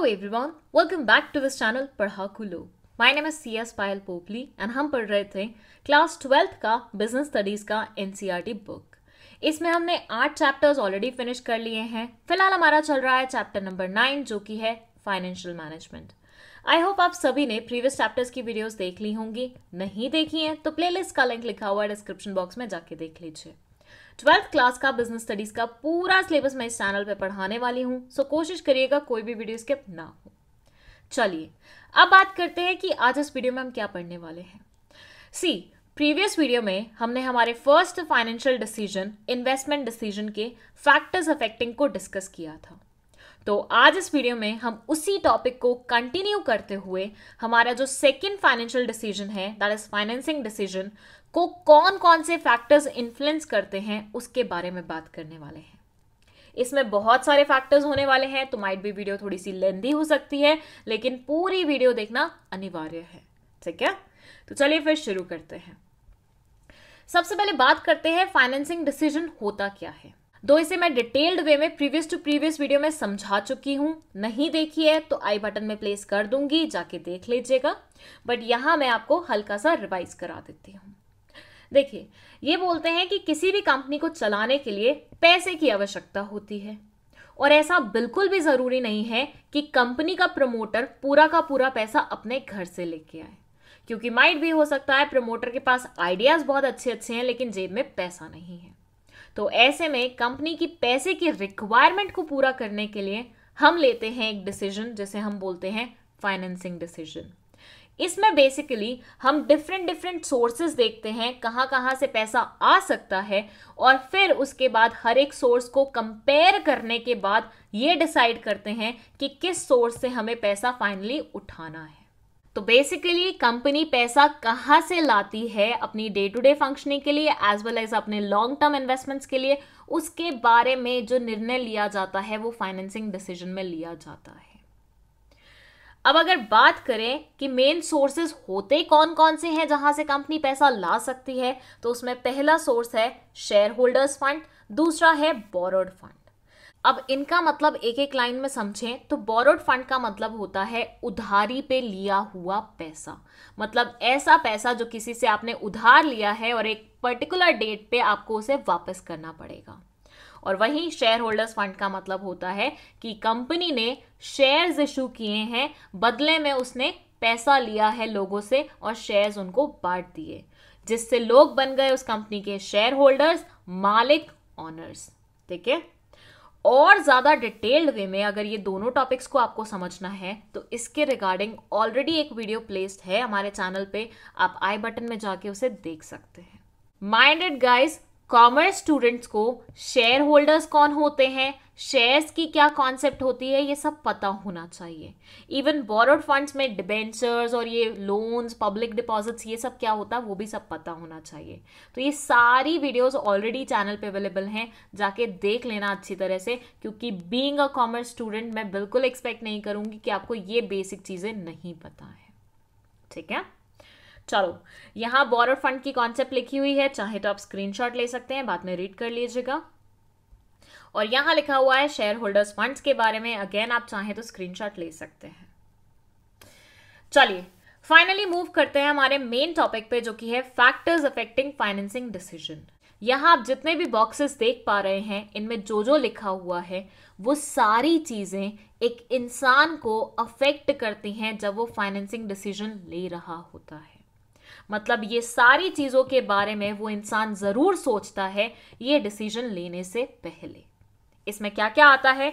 Hello everyone welcome back to this channel पढ़ा कुलो my name is C S Payal Popli and हम पढ़ रहे थे क्लास ट्वेल्थ का बिजनेस स्टडीज़ का एन बुक इसमें हमने आठ चैप्टर्स ऑलरेडी फिनिश कर लिए हैं फिलहाल हमारा चल रहा है चैप्टर नंबर नाइन जो कि है फाइनेंशियल मैनेजमेंट आई होप आप सभी ने प्रीवियस चैप्टर्स की वीडियोस देख ली होंगी नहीं देखी हैं तो प्लेलिस्ट का लिंक लिखा हुआ है डिस्क्रिप्शन बॉक्स में जाके देख लीजिए ट्वेल्थ क्लास का बिजनेस स्टडीज का पूरा सिलेबस मैं इस चैनल पे पढ़ाने वाली हूँ सो कोशिश करिएगा कोई भी वीडियो स्किप ना हो चलिए अब बात करते हैं कि आज इस वीडियो में हम क्या पढ़ने वाले हैं सी प्रीवियस वीडियो में हमने हमारे first financial decision investment decision के फैक्टर्स अफेक्टिंग को डिस्कस किया था तो आज इस वीडियो में हम उसी टॉपिक को कंटिन्यू करते हुए हमारा जो सेकंड फाइनेंशियल डिसीजन है दैट इज फाइनेंसिंग डिसीजन को कौन कौन से फैक्टर्स इन्फ्लुएंस करते हैं उसके बारे में बात करने वाले हैं इसमें बहुत सारे फैक्टर्स होने वाले हैं तो माइट भी वीडियो थोड़ी सी लेंदी हो सकती है लेकिन पूरी वीडियो देखना अनिवार्य है ठीक है तो चलिए फिर शुरू करते हैं सबसे पहले बात करते हैं फाइनेंसिंग डिसीजन होता क्या है दो इसे मैं डिटेल्ड वे में प्रीवियस टू प्रीवियस वीडियो में समझा चुकी हूँ नहीं देखी है तो आई बटन में प्लेस कर दूंगी जाके देख लीजिएगा बट यहां मैं आपको हल्का सा रिवाइज करा देती हूँ देखिए ये बोलते हैं कि किसी भी कंपनी को चलाने के लिए पैसे की आवश्यकता होती है और ऐसा बिल्कुल भी ज़रूरी नहीं है कि कंपनी का प्रमोटर पूरा का पूरा पैसा अपने घर से लेके आए क्योंकि माइंड भी हो सकता है प्रमोटर के पास आइडियाज़ बहुत अच्छे अच्छे हैं लेकिन जेब में पैसा नहीं है तो ऐसे में कंपनी की पैसे की रिक्वायरमेंट को पूरा करने के लिए हम लेते हैं एक डिसीजन जिसे हम बोलते हैं फाइनेंसिंग डिसीजन इसमें बेसिकली हम डिफरेंट डिफरेंट सोर्सेज देखते हैं कहाँ कहाँ से पैसा आ सकता है और फिर उसके बाद हर एक सोर्स को कंपेयर करने के बाद ये डिसाइड करते हैं कि किस सोर्स से हमें पैसा फाइनली उठाना है तो बेसिकली कंपनी पैसा कहाँ से लाती है अपनी डे टू डे फंक्शनिंग के लिए एज वेल एज अपने लॉन्ग टर्म इन्वेस्टमेंट्स के लिए उसके बारे में जो निर्णय लिया जाता है वो फाइनेंसिंग डिसीजन में लिया जाता है अब अगर बात करें कि मेन सोर्सेज होते कौन कौन से हैं जहां से कंपनी पैसा ला सकती है तो उसमें पहला सोर्स है शेयर होल्डर्स फंड दूसरा है बोरोड फंड अब इनका मतलब एक एक लाइन में समझें तो बोरोड फंड का मतलब होता है उधारी पे लिया हुआ पैसा मतलब ऐसा पैसा जो किसी से आपने उधार लिया है और एक पर्टिकुलर डेट पे आपको उसे वापस करना पड़ेगा और वहीं शेयर होल्डर्स फंड का मतलब होता है कि कंपनी ने शेयर्स इशू किए हैं बदले में उसने पैसा लिया है लोगों से और शेयर्स उनको बांट दिए जिससे लोग बन गए उस कंपनी के शेयर होल्डर्स मालिक ऑनर्स ठीक है और ज़्यादा डिटेल्ड वे में अगर ये दोनों टॉपिक्स को आपको समझना है तो इसके रिगार्डिंग ऑलरेडी एक वीडियो प्लेस्ड है हमारे चैनल पे आप आई बटन में जाके उसे देख सकते हैं माइंडेड गाइस कॉमर्स स्टूडेंट्स को शेयर होल्डर्स कौन होते हैं शेयर्स की क्या कॉन्सेप्ट होती है ये सब पता होना चाहिए इवन बोरोड फंड्स में डिबेंचर्स और ये लोन्स पब्लिक डिपॉजिट्स ये सब क्या होता है वो भी सब पता होना चाहिए तो ये सारी वीडियोस ऑलरेडी चैनल पे अवेलेबल हैं जाके देख लेना अच्छी तरह से क्योंकि बीइंग अ कॉमर्स स्टूडेंट मैं बिल्कुल एक्सपेक्ट नहीं करूँगी कि आपको ये बेसिक चीज़ें नहीं पता है ठीक है चलो यहाँ बॉर्डर फंड की कॉन्सेप्ट लिखी हुई है चाहे तो आप स्क्रीनशॉट ले सकते हैं बाद में रीड कर लीजिएगा और यहाँ लिखा हुआ है शेयर होल्डर्स फंड के बारे में अगेन आप चाहें तो स्क्रीनशॉट ले सकते हैं चलिए फाइनली मूव करते हैं हमारे मेन टॉपिक पे जो कि है फैक्टर्स अफेक्टिंग फाइनेंसिंग डिसीजन यहाँ आप जितने भी बॉक्सेस देख पा रहे हैं इनमें जो जो लिखा हुआ है वो सारी चीज़ें एक इंसान को अफेक्ट करती हैं जब वो फाइनेंसिंग डिसीजन ले रहा होता है मतलब ये सारी चीज़ों के बारे में वो इंसान ज़रूर सोचता है ये डिसीजन लेने से पहले इसमें क्या क्या आता है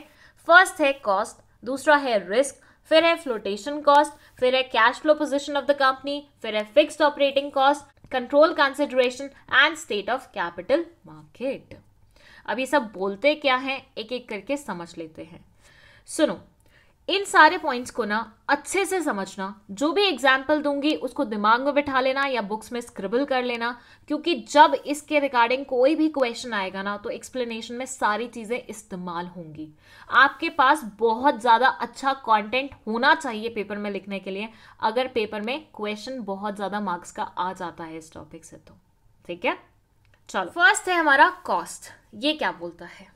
फर्स्ट है कॉस्ट दूसरा है रिस्क फिर है फ्लोटेशन कॉस्ट फिर है cash flow position of the company फिर है fixed operating cost control consideration and state of capital market अब ये सब बोलते क्या हैं एक एक करके समझ लेते हैं सुनो इन सारे पॉइंट्स को ना अच्छे से समझना जो भी एग्जाम्पल दूंगी उसको दिमाग में बिठा लेना या बुक्स में स्क्रिबल कर लेना क्योंकि जब इसके रिगार्डिंग कोई भी क्वेश्चन आएगा ना तो एक्सप्लेनेशन में सारी चीज़ें इस्तेमाल होंगी आपके पास बहुत ज़्यादा अच्छा कंटेंट होना चाहिए पेपर में लिखने के लिए अगर पेपर में क्वेश्चन बहुत ज़्यादा मार्क्स का आ जाता है इस टॉपिक से तो ठीक है चलो फर्स्ट है हमारा कॉस्ट ये क्या बोलता है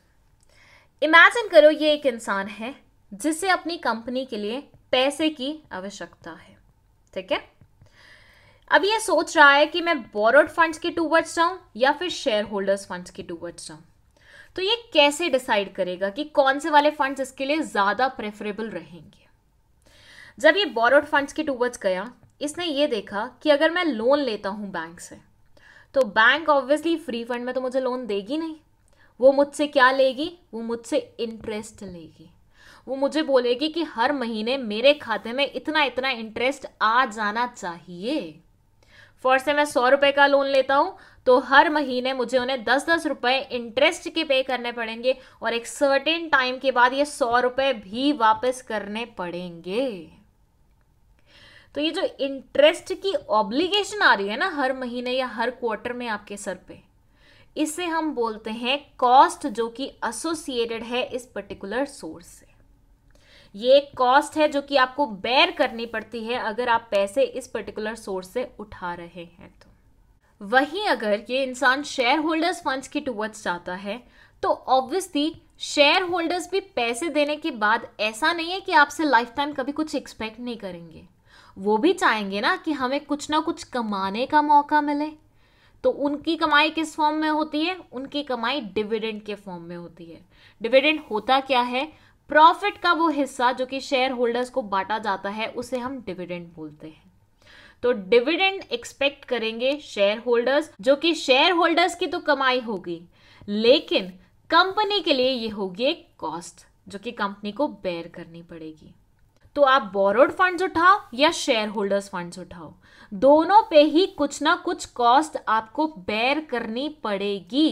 इमेजिन करो ये एक इंसान है जिसे अपनी कंपनी के लिए पैसे की आवश्यकता है ठीक है अब ये सोच रहा है कि मैं बोरोड फंड्स के टूवर्ड्स जाऊं या फिर शेयर होल्डर्स फंड्स के टूवर्ड्स जाऊं तो ये कैसे डिसाइड करेगा कि कौन से वाले फंड्स इसके लिए ज़्यादा प्रेफरेबल रहेंगे जब ये बोरोड फंड्स के टूवर्ड्स गया इसने ये देखा कि अगर मैं लोन लेता हूँ बैंक से तो बैंक ऑब्वियसली फ्री फंड में तो मुझे लोन देगी नहीं वो मुझसे क्या लेगी वो मुझसे इंटरेस्ट लेगी वो मुझे बोलेगी कि हर महीने मेरे खाते में इतना इतना इंटरेस्ट आ जाना चाहिए फर्स्ट से मैं सौ रुपए का लोन लेता हूं तो हर महीने मुझे उन्हें दस दस रुपए इंटरेस्ट के पे करने पड़ेंगे और एक सर्टेन टाइम के बाद ये सौ रुपए भी वापस करने पड़ेंगे तो ये जो इंटरेस्ट की ऑब्लिगेशन आ रही है ना हर महीने या हर क्वार्टर में आपके सर पे इसे हम बोलते हैं कॉस्ट जो कि एसोसिएटेड है इस पर्टिकुलर सोर्स से ये एक कॉस्ट है जो कि आपको बेयर करनी पड़ती है अगर आप पैसे इस पर्टिकुलर सोर्स से उठा रहे हैं तो वहीं अगर ये इंसान शेयर होल्डर्स फंड्स के टूवर्ड्स जाता है तो ऑब्वियसली शेयर होल्डर्स भी पैसे देने के बाद ऐसा नहीं है कि आपसे लाइफ टाइम कभी कुछ एक्सपेक्ट नहीं करेंगे वो भी चाहेंगे ना कि हमें कुछ ना कुछ कमाने का मौका मिले तो उनकी कमाई किस फॉर्म में होती है उनकी कमाई डिविडेंड के फॉर्म में होती है डिविडेंड होता क्या है प्रॉफिट का वो हिस्सा जो कि शेयर होल्डर्स को बांटा जाता है उसे हम डिविडेंड बोलते हैं तो डिविडेंड एक्सपेक्ट करेंगे शेयर होल्डर्स जो कि शेयर होल्डर्स की तो कमाई होगी लेकिन कंपनी के लिए ये होगी एक कॉस्ट जो कि कंपनी को बेयर करनी पड़ेगी तो आप बोरोड फंड्स उठाओ या शेयर होल्डर्स फंड्स उठाओ दोनों पे ही कुछ ना कुछ कॉस्ट आपको बेयर करनी पड़ेगी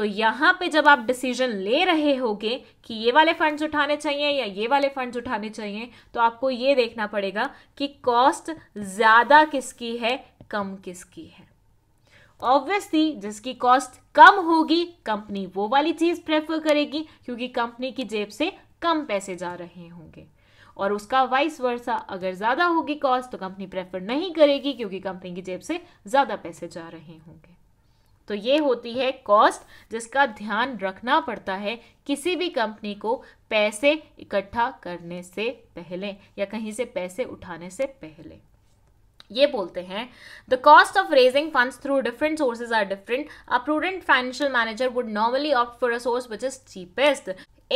तो यहां पे जब आप डिसीजन ले रहे होगे कि ये वाले फंड्स उठाने चाहिए या ये वाले फंड्स उठाने चाहिए तो आपको ये देखना पड़ेगा कि कॉस्ट ज़्यादा किसकी है कम किसकी है ऑब्वियसली जिसकी कॉस्ट कम होगी कंपनी वो वाली चीज़ प्रेफर करेगी क्योंकि कंपनी की जेब से कम पैसे जा रहे होंगे और उसका वाइस वर्सा अगर ज़्यादा होगी कॉस्ट तो कंपनी प्रेफर नहीं करेगी क्योंकि कंपनी की जेब से ज़्यादा पैसे जा रहे होंगे तो ये होती है कॉस्ट जिसका ध्यान रखना पड़ता है किसी भी कंपनी को पैसे इकट्ठा करने से पहले या कहीं से पैसे उठाने से पहले ये बोलते हैं the cost of raising funds through different sources are different a prudent financial manager would normally opt for a source which is cheapest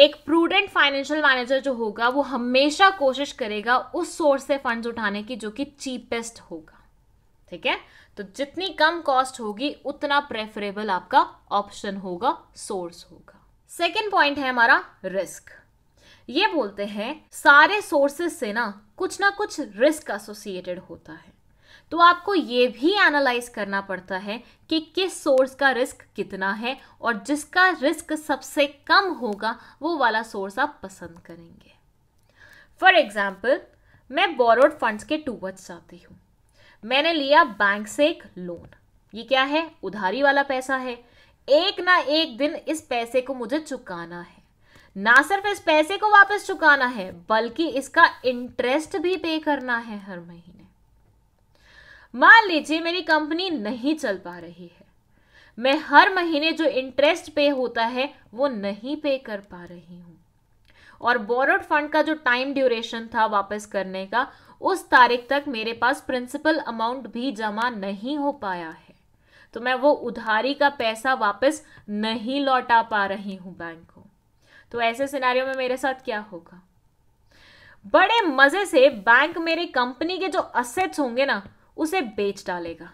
एक प्रूडेंट फाइनेंशियल मैनेजर जो होगा वो हमेशा कोशिश करेगा उस सोर्स से फंड्स उठाने की जो कि चीपेस्ट होगा ठीक है तो जितनी कम कॉस्ट होगी उतना प्रेफरेबल आपका ऑप्शन होगा सोर्स होगा सेकेंड पॉइंट है हमारा रिस्क ये बोलते हैं सारे सोर्सेस से ना कुछ ना कुछ रिस्क एसोसिएटेड होता है तो आपको ये भी एनालाइज करना पड़ता है कि किस सोर्स का रिस्क कितना है और जिसका रिस्क सबसे कम होगा वो वाला सोर्स आप पसंद करेंगे फॉर एग्जाम्पल मैं बोरोड फंड्स के टूवर्ड्स चाहती हूँ मैंने लिया बैंक से एक लोन ये क्या है उधारी वाला पैसा है एक ना एक दिन इस पैसे को मुझे चुकाना है ना सिर्फ इस पैसे को वापस चुकाना है बल्कि इसका इंटरेस्ट भी पे करना है हर महीने मान लीजिए मेरी कंपनी नहीं चल पा रही है मैं हर महीने जो इंटरेस्ट पे होता है वो नहीं पे कर पा रही हूं और बोरोड फंड का जो टाइम ड्यूरेशन था वापस करने का उस तारीख तक मेरे पास प्रिंसिपल अमाउंट भी जमा नहीं हो पाया है तो मैं वो उधारी का पैसा वापस नहीं लौटा पा रही हूं बैंक को तो ऐसे सिनारियों में मेरे साथ क्या होगा बड़े मजे से बैंक मेरी कंपनी के जो असेट्स होंगे ना उसे बेच डालेगा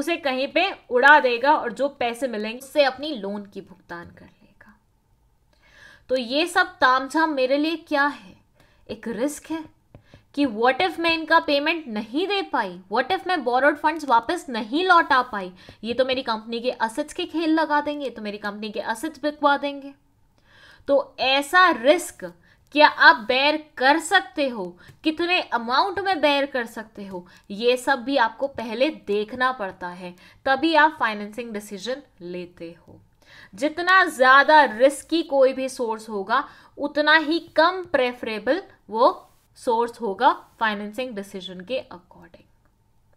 उसे कहीं पे उड़ा देगा और जो पैसे मिलेंगे उससे अपनी लोन की भुगतान कर लेगा तो ये सब तामझाम मेरे लिए क्या है एक रिस्क है कि व्हाट इफ मैं इनका पेमेंट नहीं दे पाई व्हाट इफ मैं बोरोड फंड्स वापस नहीं लौटा पाई ये तो मेरी कंपनी के असेट्स के खेल लगा देंगे तो मेरी कंपनी के असेट्स बिकवा देंगे तो ऐसा रिस्क क्या आप बैर कर सकते हो कितने अमाउंट में बैर कर सकते हो ये सब भी आपको पहले देखना पड़ता है तभी आप फाइनेंसिंग डिसीजन लेते हो जितना ज़्यादा रिस्की कोई भी सोर्स होगा उतना ही कम प्रेफरेबल वो सोर्स होगा फाइनेंसिंग डिसीजन के अकॉर्डिंग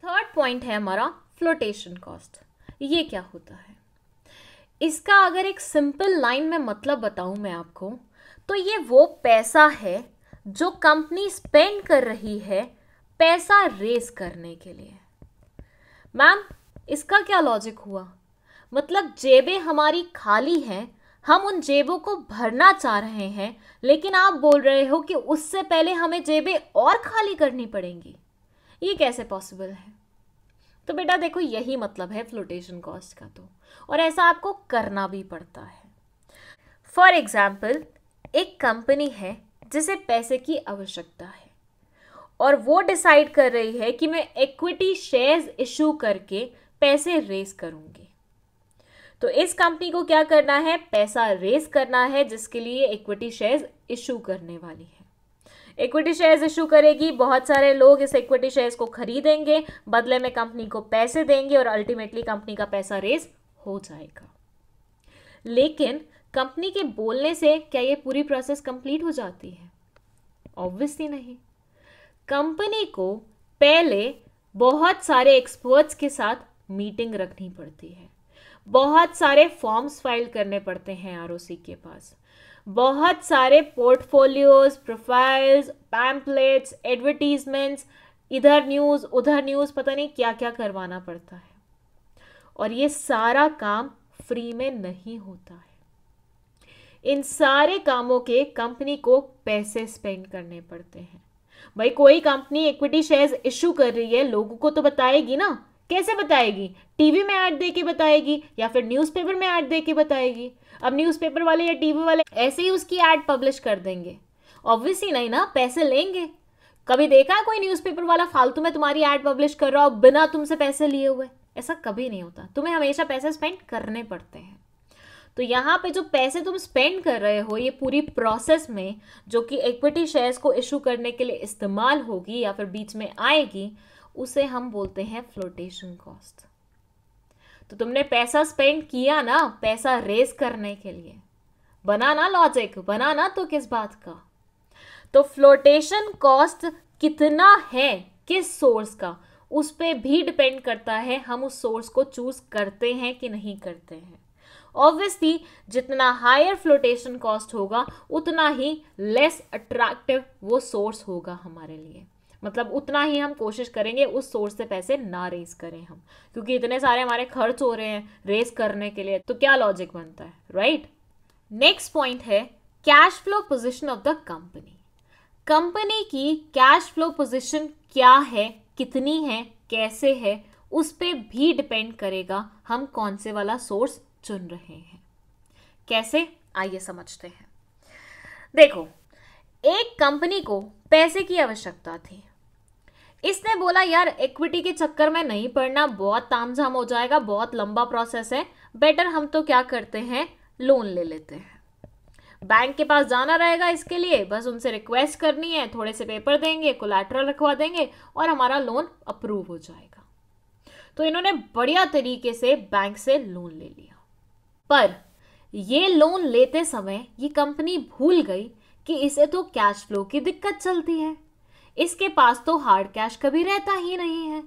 थर्ड पॉइंट है हमारा फ्लोटेशन कॉस्ट ये क्या होता है इसका अगर एक सिंपल लाइन में मतलब बताऊं मैं आपको तो ये वो पैसा है जो कंपनी स्पेंड कर रही है पैसा रेस करने के लिए मैम इसका क्या लॉजिक हुआ मतलब जेबें हमारी खाली हैं हम उन जेबों को भरना चाह रहे हैं लेकिन आप बोल रहे हो कि उससे पहले हमें जेबें और खाली करनी पड़ेंगी ये कैसे पॉसिबल है तो बेटा देखो यही मतलब है फ्लोटेशन कॉस्ट का तो और ऐसा आपको करना भी पड़ता है फॉर एग्ज़ाम्पल एक कंपनी है जिसे पैसे की आवश्यकता है और वो डिसाइड कर रही है कि मैं इक्विटी शेयर्स इशू करके पैसे रेस करूँगी तो इस कंपनी को क्या करना है पैसा रेज करना है जिसके लिए इक्विटी शेयर्स इशू करने वाली है इक्विटी शेयर्स इशू करेगी बहुत सारे लोग इस इक्विटी शेयर्स को खरीदेंगे बदले में कंपनी को पैसे देंगे और अल्टीमेटली कंपनी का पैसा रेज हो जाएगा लेकिन कंपनी के बोलने से क्या ये पूरी प्रोसेस कंप्लीट हो जाती है ऑब्वियसली नहीं कंपनी को पहले बहुत सारे एक्सपर्ट्स के साथ मीटिंग रखनी पड़ती है बहुत सारे फॉर्म्स फाइल करने पड़ते हैं आर के पास बहुत सारे पोर्टफोलियोज प्रोफाइल्स पैम्पलेट्स एडवर्टीजमेंट्स इधर न्यूज़ उधर न्यूज़ पता नहीं क्या क्या करवाना पड़ता है और ये सारा काम फ्री में नहीं होता है इन सारे कामों के कंपनी को पैसे स्पेंड करने पड़ते हैं भाई कोई कंपनी इक्विटी शेयर्स इशू कर रही है लोगों को तो बताएगी ना कैसे बताएगी टीवी में ऐड दे के बताएगी या फिर न्यूज़पेपर में ऐड दे के बताएगी अब न्यूज़पेपर वाले या टीवी वाले ऐसे ही उसकी ऐड पब्लिश कर देंगे ऑब्वियसली नहीं ना पैसे लेंगे कभी देखा है कोई न्यूज़पेपर वाला फालतू में तुम्हारी ऐड पब्लिश कर रहा हो बिना तुमसे पैसे लिए हुए ऐसा कभी नहीं होता तुम्हें हमेशा पैसे स्पेंड करने पड़ते हैं तो यहाँ पे जो पैसे तुम स्पेंड कर रहे हो ये पूरी प्रोसेस में जो कि इक्विटी शेयर्स को इशू करने के लिए इस्तेमाल होगी या फिर बीच में आएगी उसे हम बोलते हैं फ्लोटेशन कॉस्ट तो तुमने पैसा स्पेंड किया ना पैसा रेस करने के लिए बना ना लॉजिक बना ना तो किस बात का तो फ्लोटेशन कॉस्ट कितना है किस सोर्स का उस पर भी डिपेंड करता है हम उस सोर्स को चूज करते हैं कि नहीं करते हैं ऑब्वियसली जितना हायर फ्लोटेशन कॉस्ट होगा उतना ही लेस अट्रैक्टिव वो सोर्स होगा हमारे लिए मतलब उतना ही हम कोशिश करेंगे उस सोर्स से पैसे ना रेस करें हम क्योंकि इतने सारे हमारे खर्च हो रहे हैं रेस करने के लिए तो क्या लॉजिक बनता है राइट नेक्स्ट पॉइंट है cash flow position of the company company की कैश फ्लो पोजिशन क्या है कितनी है कैसे है उस पर भी डिपेंड करेगा हम कौन से वाला सोर्स चुन रहे हैं कैसे आइए समझते हैं देखो एक कंपनी को पैसे की आवश्यकता थी इसने बोला यार इक्विटी के चक्कर में नहीं पड़ना बहुत तामझाम हो जाएगा बहुत लंबा प्रोसेस है बेटर हम तो क्या करते हैं लोन ले लेते हैं बैंक के पास जाना रहेगा इसके लिए बस उनसे रिक्वेस्ट करनी है थोड़े से पेपर देंगे कोलेट्रल रखवा देंगे और हमारा लोन अप्रूव हो जाएगा तो इन्होंने बढ़िया तरीके से बैंक से लोन ले लिया पर ये लोन लेते समय ये कंपनी भूल गई कि इसे तो कैश फ्लो की दिक्कत चलती है इसके पास तो हार्ड कैश कभी रहता ही नहीं है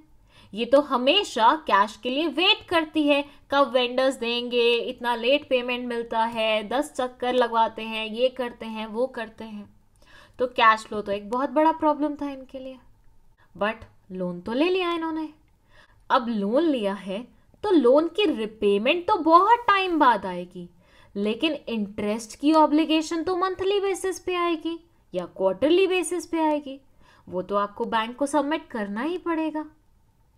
ये तो हमेशा कैश के लिए वेट करती है कब वेंडर्स देंगे इतना लेट पेमेंट मिलता है दस चक्कर लगवाते हैं ये करते हैं वो करते हैं तो कैश फ्लो तो एक बहुत बड़ा प्रॉब्लम था इनके लिए बट लोन तो ले लिया इन्होंने अब लोन लिया है तो लोन की रिपेमेंट तो बहुत टाइम बाद आएगी लेकिन इंटरेस्ट की ऑब्लिगेशन तो मंथली बेसिस पे आएगी या क्वार्टरली बेसिस पे आएगी वो तो आपको बैंक को सबमिट करना ही पड़ेगा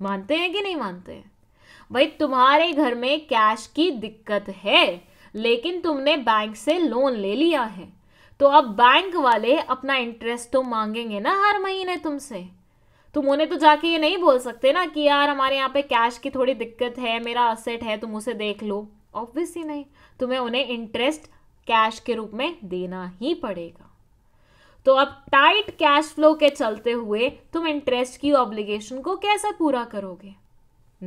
मानते हैं कि नहीं मानते हैं भाई तुम्हारे घर में कैश की दिक्कत है लेकिन तुमने बैंक से लोन ले लिया है तो अब बैंक वाले अपना इंटरेस्ट तो मांगेंगे ना हर महीने तुमसे तुम उन्हें तो जाके ये नहीं बोल सकते ना कि यार हमारे यहाँ पे कैश की थोड़ी दिक्कत है मेरा असेट है तुम उसे देख लो ऑब्वियसली नहीं तुम्हें उन्हें इंटरेस्ट कैश के रूप में देना ही पड़ेगा तो अब टाइट कैश फ्लो के चलते हुए तुम इंटरेस्ट की ऑब्लिगेशन को कैसे पूरा करोगे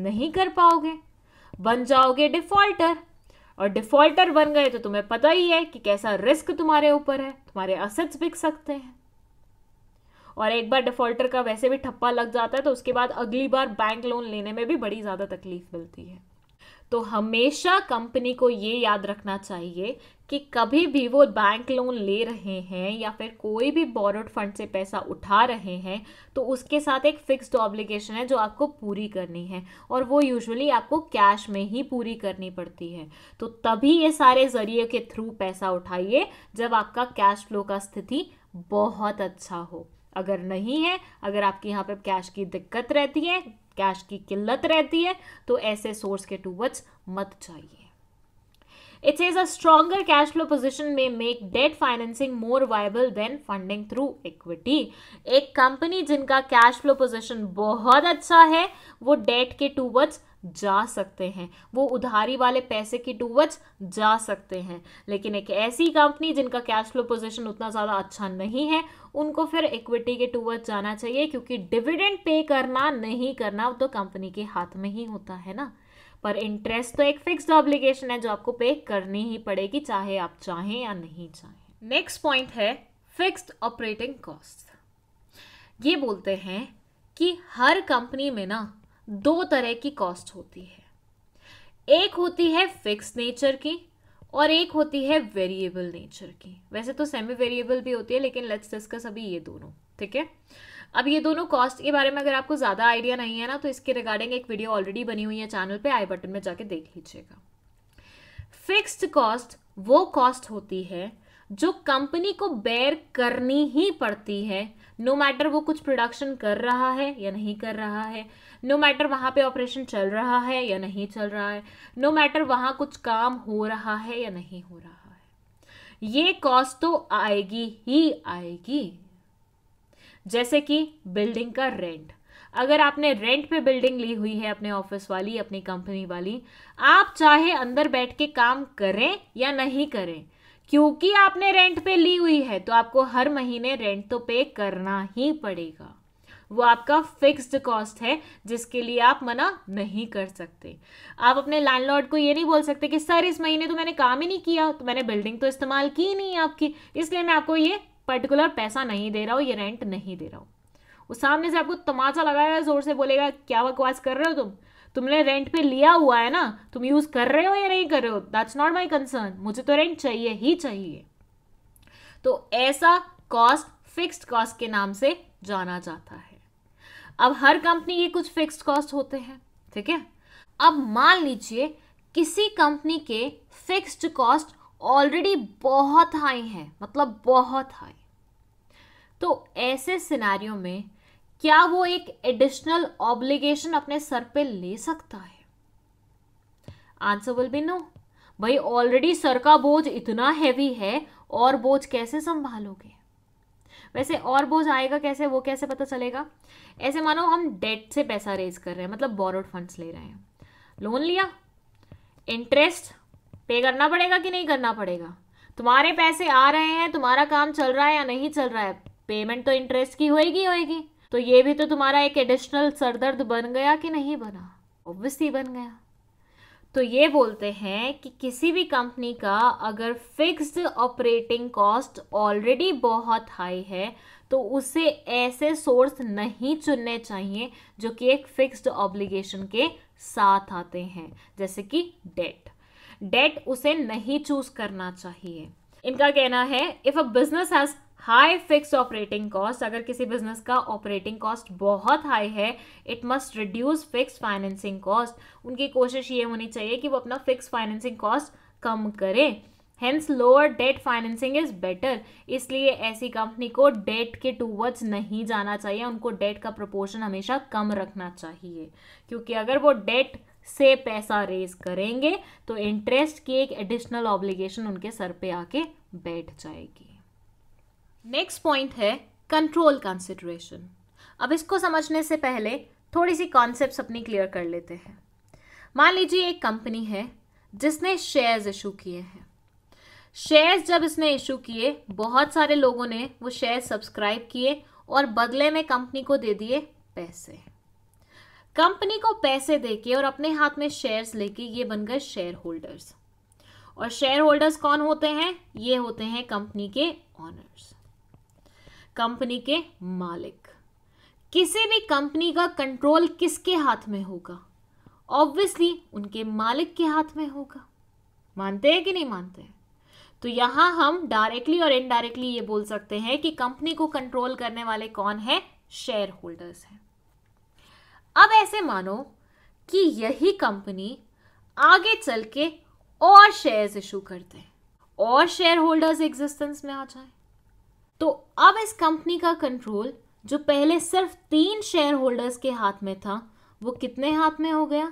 नहीं कर पाओगे बन जाओगे डिफॉल्टर और डिफॉल्टर बन गए तो तुम्हें पता ही है कि कैसा रिस्क तुम्हारे ऊपर है तुम्हारे असेट्स बिक सकते हैं और एक बार डिफॉल्टर का वैसे भी ठप्पा लग जाता है तो उसके बाद अगली बार बैंक लोन लेने में भी बड़ी ज़्यादा तकलीफ मिलती है तो हमेशा कंपनी को ये याद रखना चाहिए कि कभी भी वो बैंक लोन ले रहे हैं या फिर कोई भी बोरोड फंड से पैसा उठा रहे हैं तो उसके साथ एक फिक्स्ड ऑब्लिगेशन है जो आपको पूरी करनी है और वो यूजुअली आपको कैश में ही पूरी करनी पड़ती है तो तभी ये सारे जरिए के थ्रू पैसा उठाइए जब आपका कैश फ्लो का स्थिति बहुत अच्छा हो अगर नहीं है अगर आपके यहाँ पे कैश की दिक्कत रहती है कैश की किल्लत रहती है तो ऐसे सोर्स के टूवर्ड्स मत चाहिए It says a stronger cash flow position may make debt financing more viable than funding through equity. एक कंपनी जिनका कैश फ्लो पोजिशन बहुत अच्छा है वो डेट के टूवर्ड्स जा सकते हैं वो उधारी वाले पैसे के टूवर्ड्स जा सकते हैं लेकिन एक ऐसी कंपनी जिनका कैश फ्लो पोजिशन उतना ज़्यादा अच्छा नहीं है उनको फिर इक्विटी के टूवर्ड्स जाना चाहिए क्योंकि डिविडेंड पे करना नहीं करना तो कंपनी के हाथ में ही होता है ना पर इंटरेस्ट तो एक फिक्स्ड ऑब्लिगेशन है जो आपको पे करनी ही पड़ेगी चाहे आप चाहें या नहीं चाहें नेक्स्ट पॉइंट है फिक्स्ड ऑपरेटिंग कॉस्ट ये बोलते हैं कि हर कंपनी में ना दो तरह की कॉस्ट होती है एक होती है फिक्स नेचर की और एक होती है वेरिएबल नेचर की वैसे तो सेमी वेरिएबल भी होती है लेकिन लेट्स डिस्कस अभी ये दोनों ठीक है अब ये दोनों कॉस्ट के बारे में अगर आपको ज़्यादा आइडिया नहीं है ना तो इसके रिगार्डिंग एक वीडियो ऑलरेडी बनी हुई है चैनल पर आई बटन में जाके देख लीजिएगा फिक्स्ड कॉस्ट वो कॉस्ट होती है जो कंपनी को बेयर करनी ही पड़ती है नो no मैटर वो कुछ प्रोडक्शन कर रहा है या नहीं कर रहा है नो no मैटर वहाँ पे ऑपरेशन चल रहा है या नहीं चल रहा है नो no मैटर वहाँ कुछ काम हो रहा है या नहीं हो रहा है ये कॉस्ट तो आएगी ही आएगी जैसे कि बिल्डिंग का रेंट अगर आपने रेंट पे बिल्डिंग ली हुई है अपने ऑफिस वाली अपनी कंपनी वाली आप चाहे अंदर बैठ के काम करें या नहीं करें क्योंकि आपने रेंट पे ली हुई है तो आपको हर महीने रेंट तो पे करना ही पड़ेगा वो आपका फिक्स्ड कॉस्ट है जिसके लिए आप मना नहीं कर सकते आप अपने लैंडलॉर्ड को ये नहीं बोल सकते कि सर इस महीने तो मैंने काम ही नहीं किया तो मैंने बिल्डिंग तो इस्तेमाल की नहीं आपकी इसलिए मैं आपको ये पर्टिकुलर पैसा नहीं दे रहा हो ये रेंट नहीं दे रहा हो वो सामने से आपको तमाचा लगाएगा जोर से बोलेगा क्या बकवास कर रहे हो तुम तुमने रेंट पे लिया हुआ है ना तुम यूज़ कर रहे हो या नहीं कर रहे हो दैट्स नॉट माई कंसर्न मुझे तो रेंट चाहिए ही चाहिए तो ऐसा कॉस्ट फिक्स्ड कॉस्ट के नाम से जाना जाता है अब हर कंपनी के कुछ फिक्स्ड कॉस्ट होते हैं ठीक है अब मान लीजिए किसी कंपनी के फिक्स्ड कॉस्ट ऑलरेडी बहुत हाई हैं मतलब बहुत हाई तो ऐसे सिनेरियो में क्या वो एक एडिशनल ऑब्लिगेशन अपने सर पे ले सकता है आंसर विल बी नो भाई ऑलरेडी सर का बोझ इतना हैवी है और बोझ कैसे संभालोगे वैसे और बोझ आएगा कैसे वो कैसे पता चलेगा ऐसे मानो हम डेट से पैसा रेज कर रहे हैं मतलब बोरोड फंड्स ले रहे हैं लोन लिया इंटरेस्ट पे करना पड़ेगा कि नहीं करना पड़ेगा तुम्हारे पैसे आ रहे हैं तुम्हारा काम चल रहा है या नहीं चल रहा है पेमेंट तो इंटरेस्ट की होएगी होएगी तो ये भी तो तुम्हारा एक एडिशनल सरदर्द बन गया कि नहीं बना ऑब्वियसली बन गया तो ये बोलते हैं कि किसी भी कंपनी का अगर फिक्स्ड ऑपरेटिंग कॉस्ट ऑलरेडी बहुत हाई है तो उसे ऐसे सोर्स नहीं चुनने चाहिए जो कि एक फिक्स्ड ऑब्लिगेशन के साथ आते हैं जैसे कि डेट डेट उसे नहीं चूज करना चाहिए इनका कहना है if a business has high fix operating cost अगर किसी बिजनेस का ऑपरेटिंग कॉस्ट बहुत हाई है it must reduce fix financing cost उनकी कोशिश ये होनी चाहिए कि वो अपना फिक्स फाइनेंसिंग कॉस्ट कम करें hence lower debt financing is better इसलिए ऐसी कंपनी को डेट के टूवर्ड्स नहीं जाना चाहिए उनको डेट का प्रपोर्शन हमेशा कम रखना चाहिए क्योंकि अगर वो डेट से पैसा रेज करेंगे तो इंटरेस्ट की एक एडिशनल ऑब्लिगेशन उनके सर पे आके बैठ जाएगी नेक्स्ट पॉइंट है कंट्रोल कंसिडरेशन अब इसको समझने से पहले थोड़ी सी कॉन्सेप्ट अपनी क्लियर कर लेते हैं मान लीजिए एक कंपनी है जिसने शेयर्स इशू किए हैं शेयर्स जब इसने इशू किए बहुत सारे लोगों ने वो शेयर सब्सक्राइब किए और बदले में कंपनी को दे दिए पैसे कंपनी को पैसे देके और अपने हाथ में शेयर्स लेके ये बन गए शेयर होल्डर्स और शेयर होल्डर्स कौन होते हैं ये होते हैं कंपनी के ऑनर्स कंपनी के मालिक किसी भी कंपनी का कंट्रोल किसके हाथ में होगा ऑब्वियसली उनके मालिक के हाथ में होगा मानते हैं कि नहीं मानते हैं तो यहां हम डायरेक्टली और इनडायरेक्टली ये बोल सकते हैं कि कंपनी को कंट्रोल करने वाले कौन है शेयर होल्डर्स हैं अब ऐसे मानो कि यही कंपनी आगे चल के और शेयर्स इशू करते हैं और शेयर होल्डर्स एग्जिस्टेंस में आ जाए तो अब इस कंपनी का कंट्रोल जो पहले सिर्फ तीन शेयर होल्डर्स के हाथ में था वो कितने हाथ में हो गया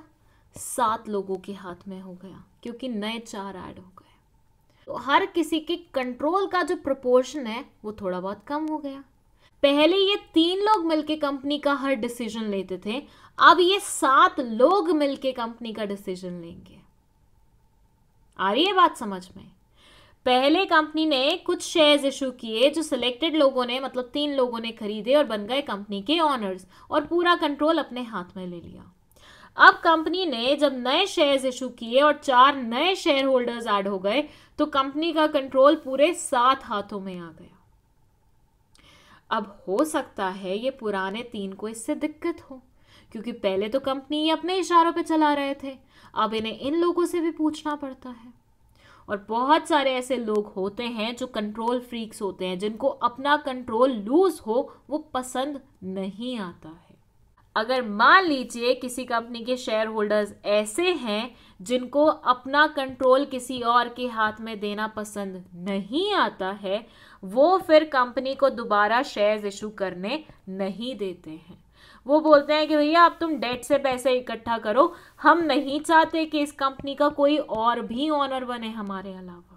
सात लोगों के हाथ में हो गया क्योंकि नए चार ऐड हो गए तो हर किसी के कंट्रोल का जो प्रपोर्शन है वो थोड़ा बहुत कम हो गया पहले ये तीन लोग मिलके कंपनी का हर डिसीजन लेते थे अब ये सात लोग मिलके कंपनी का डिसीजन लेंगे आ रही है बात समझ में पहले कंपनी ने कुछ शेयर्स इशू किए जो सिलेक्टेड लोगों ने मतलब तीन लोगों ने खरीदे और बन गए कंपनी के ऑनर्स और पूरा कंट्रोल अपने हाथ में ले लिया अब कंपनी ने जब नए शेयर्स इशू किए और चार नए शेयर होल्डर्स ऐड हो गए तो कंपनी का कंट्रोल पूरे सात हाथों में आ गया अब हो सकता है ये पुराने तीन को इससे दिक्कत हो क्योंकि पहले तो कंपनी ये अपने इशारों पे चला रहे थे अब इन्हें इन लोगों से भी पूछना पड़ता है और बहुत सारे ऐसे लोग होते हैं जो कंट्रोल फ्रीक्स होते हैं जिनको अपना कंट्रोल लूज हो वो पसंद नहीं आता है अगर मान लीजिए किसी कंपनी के शेयर होल्डर्स ऐसे हैं जिनको अपना कंट्रोल किसी और के हाथ में देना पसंद नहीं आता है वो फिर कंपनी को दोबारा शेयर्स इशू करने नहीं देते हैं वो बोलते हैं कि भैया आप तुम डेट से पैसे इकट्ठा करो हम नहीं चाहते कि इस कंपनी का कोई और भी ऑनर बने हमारे अलावा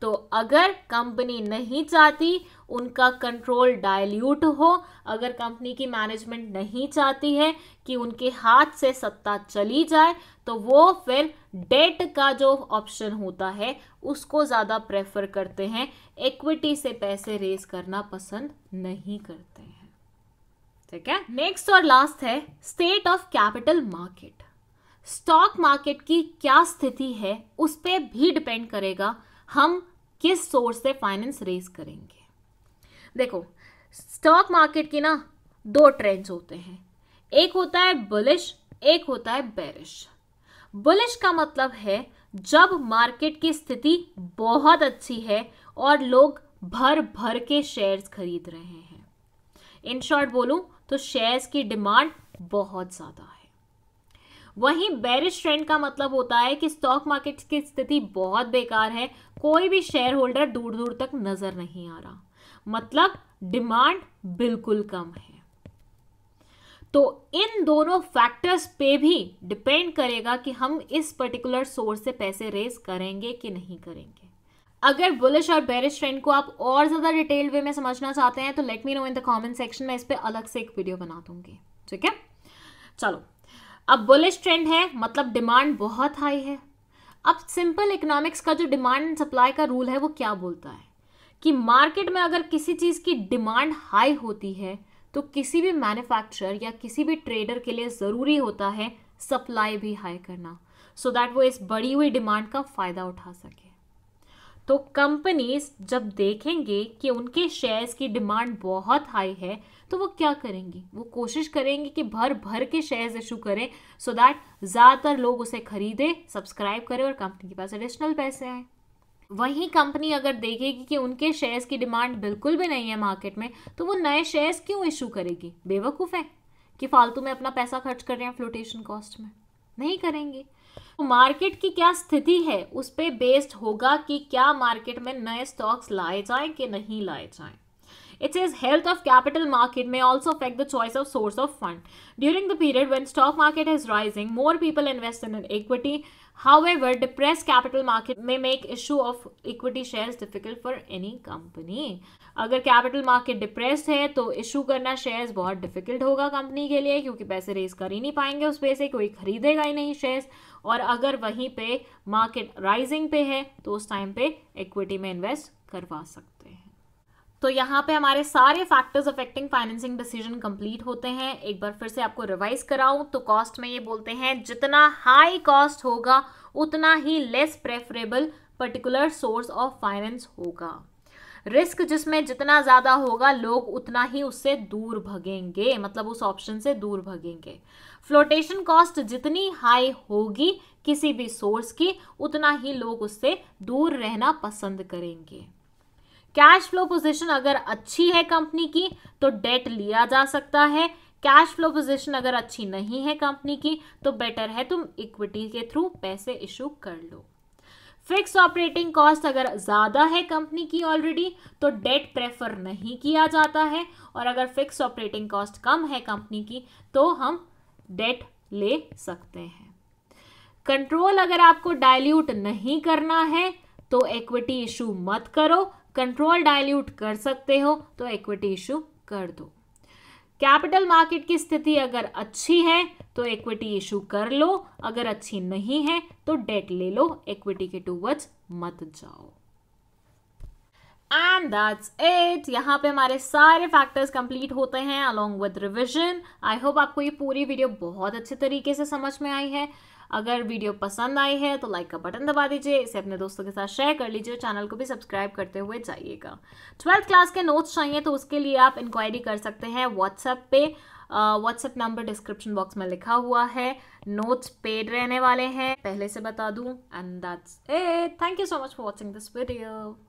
तो अगर कंपनी नहीं चाहती उनका कंट्रोल डायल्यूट हो अगर कंपनी की मैनेजमेंट नहीं चाहती है कि उनके हाथ से सत्ता चली जाए तो वो फिर डेट का जो ऑप्शन होता है उसको ज़्यादा प्रेफर करते हैं इक्विटी से पैसे रेज करना पसंद नहीं करते हैं ठीक है नेक्स्ट और लास्ट है state of capital market stock market की क्या स्थिति है उस पर भी डिपेंड करेगा हम किस सोर्स से फाइनेंस रेज करेंगे देखो स्टॉक मार्केट की ना दो ट्रेंड्स होते हैं एक होता है बुलिश एक होता है बेरिश बुलिश का मतलब है जब मार्केट की स्थिति बहुत अच्छी है और लोग भर भर के शेयर्स खरीद रहे हैं इन शॉर्ट बोलूं तो शेयर्स की डिमांड बहुत ज़्यादा है वहीं बेरिश ट्रेंड का मतलब होता है कि स्टॉक मार्केट की स्थिति बहुत बेकार है कोई भी शेयर होल्डर दूर दूर तक नजर नहीं आ रहा मतलब डिमांड बिल्कुल कम है तो इन दोनों फैक्टर्स पे भी डिपेंड करेगा कि हम इस पर्टिकुलर सोर्स से पैसे रेज करेंगे कि नहीं करेंगे अगर बुलिश और बेरिश ट्रेंड को आप और ज़्यादा डिटेल वे में समझना चाहते हैं तो let me know in the comment section में इस पर अलग से एक वीडियो बना दूंगी ठीक है चलो अब बुलिश ट्रेंड है मतलब डिमांड बहुत हाई है अब सिंपल इकोनॉमिक्स का जो डिमांड एंड सप्लाई का रूल है वो क्या बोलता है कि मार्केट में अगर किसी चीज़ की डिमांड हाई होती है तो किसी भी मैन्युफैक्चरर या किसी भी ट्रेडर के लिए ज़रूरी होता है सप्लाई भी हाई करना सो so दैट वो इस बढ़ी हुई डिमांड का फ़ायदा उठा सके तो कंपनीज जब देखेंगे कि उनके शेयर्स की डिमांड बहुत हाई है तो वो क्या करेंगी वो कोशिश करेंगी कि भर भर के शेयर्स इशू करें सो दैट ज़्यादातर लोग उसे खरीदें सब्सक्राइब करें और कंपनी के पास एडिशनल पैसे आए वहीं कंपनी अगर देखेगी कि उनके शेयर्स की डिमांड बिल्कुल भी नहीं है मार्केट में तो वो नए शेयर्स क्यों इशू करेगी बेवकूफ़ है कि फालतू में अपना पैसा खर्च कर रहे हैं फ्लोटेशन कॉस्ट में नहीं करेंगे तो मार्केट की क्या स्थिति है उस पर बेस्ड होगा कि क्या मार्केट में नए स्टॉक्स लाए जाएं कि नहीं लाए जाएं It says health of capital market may also affect the choice of source of fund. During the period when stock market is rising, more people invest in an equity. However, depressed capital market may make issue of equity shares difficult for any company. अगर capital market depressed है तो issue करना shares बहुत difficult होगा company के लिए क्योंकि पैसे रेस कर ही नहीं पाएंगे उस पे से कोई खरीदेगा ही नहीं शेयर्स और अगर वहीं पे मार्केट राइजिंग पे है तो उस टाइम पे इक्विटी में इन्वेस्ट करवा सकते तो यहाँ पे हमारे सारे factors affecting financing decision complete होते हैं एक बार फिर से आपको रिवाइज कराऊं तो कॉस्ट में ये बोलते हैं जितना हाई कॉस्ट होगा उतना ही less preferable particular source of finance होगा रिस्क जिसमें जितना ज़्यादा होगा लोग उतना ही उससे दूर भगेंगे मतलब उस ऑप्शन से दूर भगेंगे फ्लोटेशन कॉस्ट जितनी हाई होगी किसी भी सोर्स की उतना ही लोग उससे दूर रहना पसंद करेंगे कैश फ्लो पोजीशन अगर अच्छी है कंपनी की तो डेट लिया जा सकता है कैश फ्लो पोजीशन अगर अच्छी नहीं है कंपनी की तो बेटर है तुम इक्विटी के थ्रू पैसे इशू कर लो फिक्स ऑपरेटिंग कॉस्ट अगर ज़्यादा है कंपनी की ऑलरेडी तो डेट प्रेफर नहीं किया जाता है और अगर फिक्स ऑपरेटिंग कॉस्ट कम है कंपनी की तो हम डेट ले सकते हैं कंट्रोल अगर आपको डाइल्यूट नहीं करना है तो इक्विटी इशू मत करो कंट्रोल डायल्यूट कर सकते हो तो इक्विटी इशू कर दो कैपिटल मार्केट की स्थिति अगर अच्छी है तो इक्विटी इशू कर लो अगर अच्छी नहीं है तो डेट ले लो इक्विटी के टू वच मत जाओ एंड दैट्स इट यहाँ पे हमारे सारे फैक्टर्स कंप्लीट होते हैं along with revision I hope आपको ये पूरी वीडियो बहुत अच्छे तरीके से समझ में आई है अगर वीडियो पसंद आई है तो लाइक का बटन दबा दीजिए इसे अपने दोस्तों के साथ शेयर कर लीजिए और चैनल को भी सब्सक्राइब करते हुए जाइएगा ट्वेल्थ क्लास के नोट्स चाहिए तो उसके लिए आप इंक्वायरी कर सकते हैं व्हाट्सएप पे व्हाट्सएप नंबर डिस्क्रिप्शन बॉक्स में लिखा हुआ है नोट्स पेड रहने वाले हैं पहले से बता दूं and that's a thank you so much for watching this video